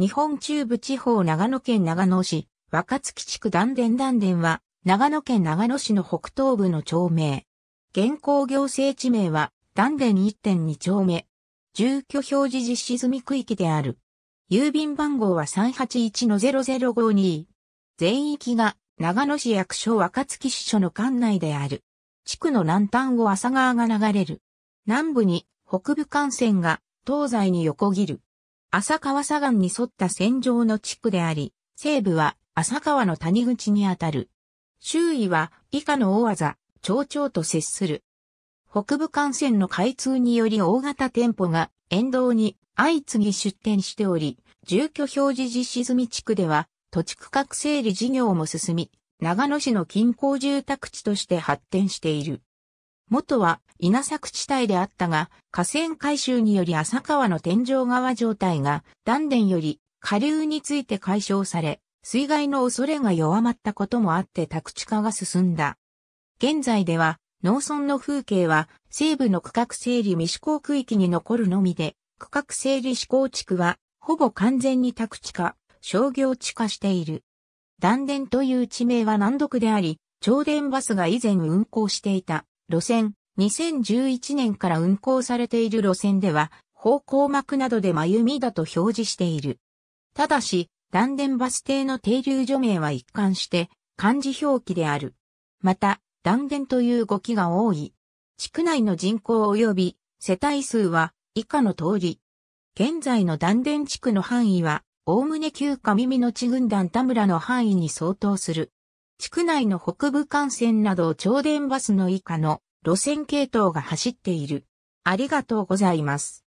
日本中部地方長野県長野市、若月地区断電断電は、長野県長野市の北東部の町名。現行行政地名は、断電1.2丁目。住居表示実施済み区域である。郵便番号は381-0052。全域が長野市役所若月支所の管内である。地区の南端を浅川が流れる。南部に北部幹線が東西に横切る。浅川砂岩に沿った線状の地区であり、西部は浅川の谷口にあたる。周囲は以下の大技、町長と接する。北部幹線の開通により大型店舗が沿道に相次ぎ出店しており、住居表示実施済み地区では土地区画整理事業も進み、長野市の近郊住宅地として発展している。元は稲作地帯であったが、河川改修により浅川の天井川状態が断電より下流について解消され、水害の恐れが弱まったこともあって宅地化が進んだ。現在では農村の風景は西部の区画整理未施行区域に残るのみで、区画整理施行地区はほぼ完全に宅地化、商業地化している。断電という地名は難読であり、超電バスが以前運行していた路線、2011年から運行されている路線では、方向幕などで眉みだと表示している。ただし、断電バス停の停留所名は一貫して、漢字表記である。また、断電という動きが多い。地区内の人口及び世帯数は以下の通り。現在の断電地区の範囲は、おおむね旧上耳の地軍団田村の範囲に相当する。地区内の北部幹線など超電バスの以下の路線系統が走っている。ありがとうございます。